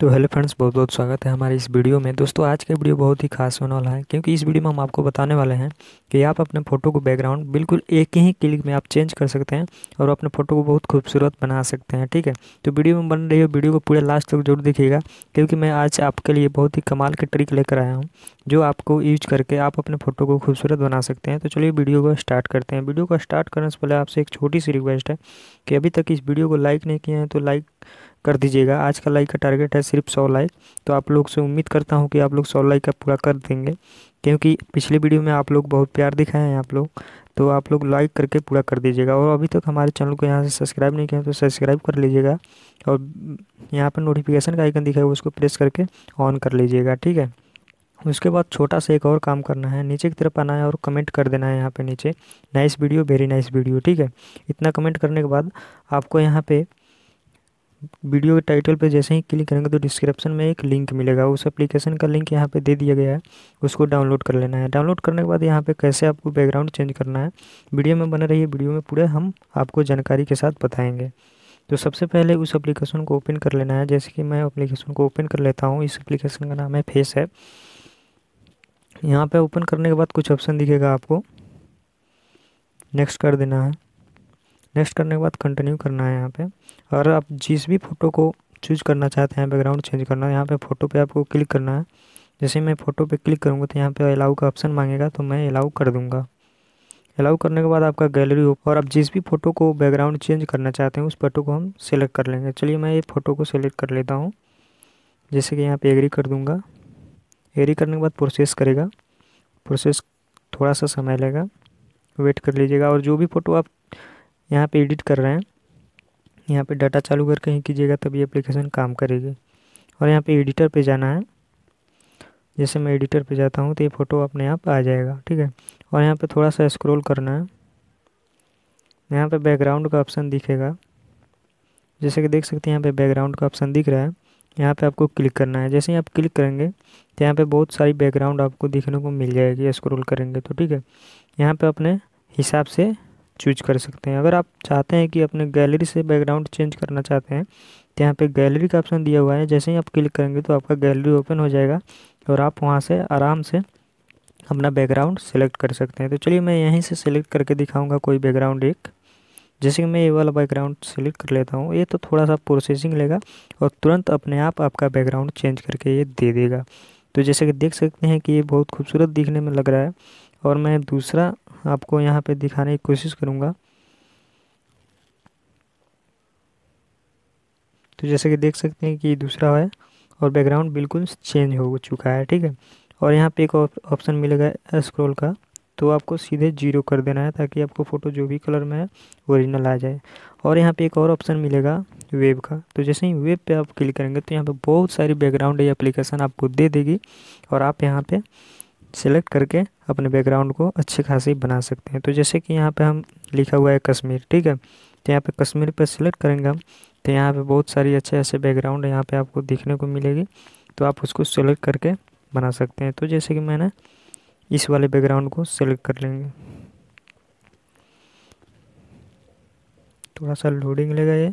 तो hello friends बहुत बहुत स्वागत है हमारे इस वीडियो में दोस्तों आज का वीडियो बहुत ही खास होने वाला है क्योंकि इस वीडियो में हम आपको बताने वाले हैं कि आप अपने फ़ोटो को बैकग्राउंड बिल्कुल एक ही क्लिक में आप चेंज कर सकते हैं और अपने फ़ोटो को बहुत खूबसूरत बना सकते हैं ठीक है तो वीडियो में बन रही है वीडियो को पूरा लास्ट तक जरूर देखिएगा क्योंकि मैं आज आपके लिए बहुत ही कमाल के ट्रिक लेकर आया हूँ जो आपको यूज करके आप अपने फ़ोटो को खूबसूरत बना सकते हैं तो चलिए वीडियो को स्टार्ट करते हैं वीडियो को स्टार्ट करने से पहले आपसे एक छोटी सी रिक्वेस्ट है कि अभी तक इस वीडियो को लाइक नहीं किया है तो लाइक कर दीजिएगा आज का लाइक का टारगेट है सिर्फ सौ लाइक तो आप लोग से उम्मीद करता हूँ कि आप लोग सौ लाइक का पूरा कर देंगे क्योंकि पिछले वीडियो में आप लोग बहुत प्यार दिखाए हैं आप लोग तो आप लोग लाइक करके पूरा कर दीजिएगा और अभी तक हमारे चैनल को यहाँ से सब्सक्राइब नहीं किया तो सब्सक्राइब कर लीजिएगा और यहाँ पर नोटिफिकेशन का आइकन दिखाएगा उसको प्रेस करके ऑन कर लीजिएगा ठीक है उसके बाद छोटा सा एक और काम करना है नीचे की तरफ आना है और कमेंट कर देना है यहाँ पे नीचे nice video very nice video ठीक है इतना कमेंट करने के बाद आपको यहाँ पे वीडियो के टाइटल पे जैसे ही क्लिक करेंगे तो डिस्क्रिप्शन में एक लिंक मिलेगा उस एप्लीकेशन का लिंक यहाँ पे दे दिया गया है उसको डाउनलोड कर लेना है डाउनलोड करने के बाद यहाँ पे कैसे आपको बैकग्राउंड चेंज करना है वीडियो में बने रहिए वीडियो में पूरे हम आपको जानकारी के साथ बताएँगे तो सबसे पहले उस एप्लीकेशन को ओपन कर लेना है जैसे कि मैं अप्लीकेशन को ओपन कर लेता हूँ इस अप्लीकेशन का नाम है फेस ऐप यहाँ पर ओपन करने के बाद कुछ ऑप्शन दिखेगा आपको नेक्स्ट कर देना है नेक्स्ट करने के बाद कंटिन्यू करना है यहाँ पे और आप जिस भी फ़ोटो को चूज करना चाहते हैं बैकग्राउंड चेंज करना यहाँ पे फ़ोटो पे आपको क्लिक करना है जैसे मैं फ़ोटो पे क्लिक करूँगा तो यहाँ पे अलाउ का ऑप्शन मांगेगा तो मैं अलाउ कर दूँगा अलाउ करने के बाद आपका गैलरी हो और आप जिस भी फ़ोटो को बैकग्राउंड चेंज करना चाहते हैं उस फ़ोटो को हम सेलेक्ट कर लेंगे चलिए मैं ये फ़ोटो को सेलेक्ट कर लेता हूँ जैसे कि यहाँ पर एग्री कर दूँगा एग्री करने के बाद प्रोसेस करेगा प्रोसेस थोड़ा सा समय लेगा वेट कर लीजिएगा और जो भी फ़ोटो आप यहाँ पे एडिट कर रहे हैं यहाँ पे डाटा चालू करके ही कीजिएगा तभी एप्लीकेशन काम करेगी और यहाँ पे एडिटर पे जाना है जैसे मैं एडिटर पे जाता हूँ तो ये फ़ोटो अपने आप आ जाएगा ठीक है और यहाँ पे थोड़ा सा स्क्रॉल करना है यहाँ पे बैकग्राउंड का ऑप्शन दिखेगा जैसे कि देख सकते हैं यहाँ पर बैकग्राउंड का ऑप्शन दिख रहा है यहाँ पर आपको क्लिक करना है जैसे ही आप क्लिक करेंगे तो यहाँ पर बहुत सारी बैकग्राउंड आपको देखने को मिल जाएगी स्क्रोल करेंगे तो ठीक है यहाँ पर अपने हिसाब से चूज कर सकते हैं अगर आप चाहते हैं कि अपने गैलरी से बैकग्राउंड चेंज करना चाहते हैं तो यहाँ पे गैलरी का ऑप्शन दिया हुआ है जैसे ही आप क्लिक करेंगे तो आपका गैलरी ओपन हो जाएगा और आप वहाँ से आराम से अपना बैकग्राउंड सेलेक्ट कर सकते हैं तो चलिए मैं यहीं से सिलेक्ट करके दिखाऊँगा कोई बैकग्राउंड एक जैसे कि मैं ये वाला बैकग्राउंड सेलेक्ट कर लेता हूँ ये तो थोड़ा सा प्रोसेसिंग लेगा और तुरंत अपने आप आपका बैकग्राउंड चेंज करके ये दे देगा तो जैसे कि देख सकते हैं कि ये बहुत खूबसूरत दिखने में लग रहा है और मैं दूसरा आपको यहाँ पे दिखाने की कोशिश करूँगा तो जैसे कि देख सकते हैं कि दूसरा है और बैकग्राउंड बिल्कुल चेंज हो चुका है ठीक है और यहाँ पे एक ऑप्शन मिलेगा स्क्रॉल का तो आपको सीधे जीरो कर देना है ताकि आपको फ़ोटो जो भी कलर में है ओरिजिनल आ जाए और यहाँ पे एक और ऑप्शन मिलेगा वेब का तो जैसे ही वेब पे आप क्लिक करेंगे तो यहाँ पे बहुत सारी बैकग्राउंड या एप्लीकेशन आपको दे देगी और आप यहाँ पे सेलेक्ट करके अपने बैकग्राउंड को अच्छी खासी बना सकते हैं तो जैसे कि यहाँ पे हम लिखा हुआ है कश्मीर ठीक है तो यहाँ पे कश्मीर पे सिलेक्ट करेंगे हम तो यहाँ पे बहुत सारी अच्छे ऐसे बैकग्राउंड यहाँ पे आपको देखने को मिलेगी तो आप उसको सेलेक्ट करके बना सकते हैं तो जैसे कि मैंने इस वाले बैकग्राउंड को सेलेक्ट कर लेंगे थोड़ा सा लोडिंग लेगा ये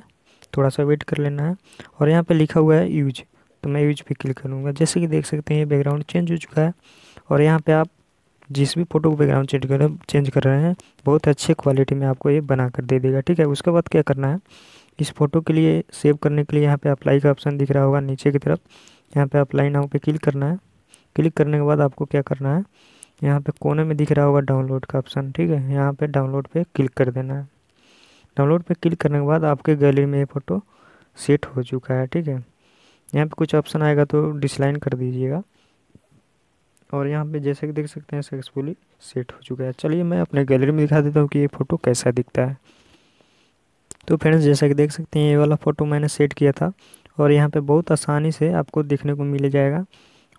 थोड़ा सा वेट कर लेना है और यहाँ पर लिखा हुआ है यूज तो मैं यूज पर क्लिक करूँगा जैसे कि देख सकते हैं ये बैकग्राउंड चेंज हो चुका है और यहाँ पे आप जिस भी फोटो को बैकग्राउंड चेंज कर चेंज कर रहे हैं बहुत अच्छे क्वालिटी में आपको ये बना कर दे देगा ठीक है उसके बाद क्या करना है इस फोटो के लिए सेव करने के लिए यहाँ पे अप्लाई का ऑप्शन दिख रहा होगा नीचे की तरफ यहाँ पे अप्लाई नाउ पे क्लिक करना है क्लिक करने के बाद आपको क्या करना है यहाँ पे कोने में दिख रहा होगा डाउनलोड का ऑप्शन ठीक है यहाँ पे डाउनलोड पे क्लिक कर देना है डाउनलोड पे क्लिक करने के बाद आपके गैलरी में ये फ़ोटो सेट हो चुका है ठीक है यहाँ पे कुछ ऑप्शन आएगा तो डिसलाइन कर दीजिएगा और यहाँ पे जैसे कि देख सकते हैं सक्सेसफुली सेट हो चुका है चलिए मैं अपने गैलरी में दिखा देता हूँ कि ये फ़ोटो कैसा दिखता है तो फ्रेंड्स जैसा कि देख सकते हैं ये वाला फ़ोटो मैंने सेट किया था और यहाँ पे बहुत आसानी से आपको देखने को मिल जाएगा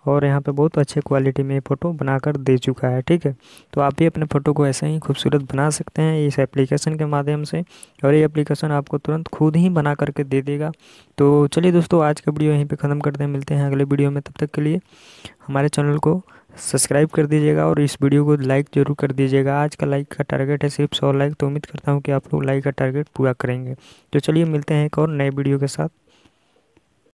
और यहाँ पे बहुत अच्छे क्वालिटी में ये फ़ोटो बनाकर दे चुका है ठीक है तो आप भी अपने फ़ोटो को ऐसे ही खूबसूरत बना सकते हैं इस एप्लीकेशन के माध्यम से और ये एप्लीकेशन आपको तुरंत खुद ही बना करके दे देगा तो चलिए दोस्तों आज का वीडियो यहीं पे ख़त्म करते हैं मिलते हैं अगले वीडियो में तब तक के लिए हमारे चैनल को सब्सक्राइब कर दीजिएगा और इस वीडियो को लाइक जरूर कर दीजिएगा आज का लाइक का टारगेट है सिर्फ सौ लाइक तो उम्मीद करता हूँ कि आप लोग लाइक का टारगेट पूरा करेंगे तो चलिए मिलते हैं एक और नए वीडियो के साथ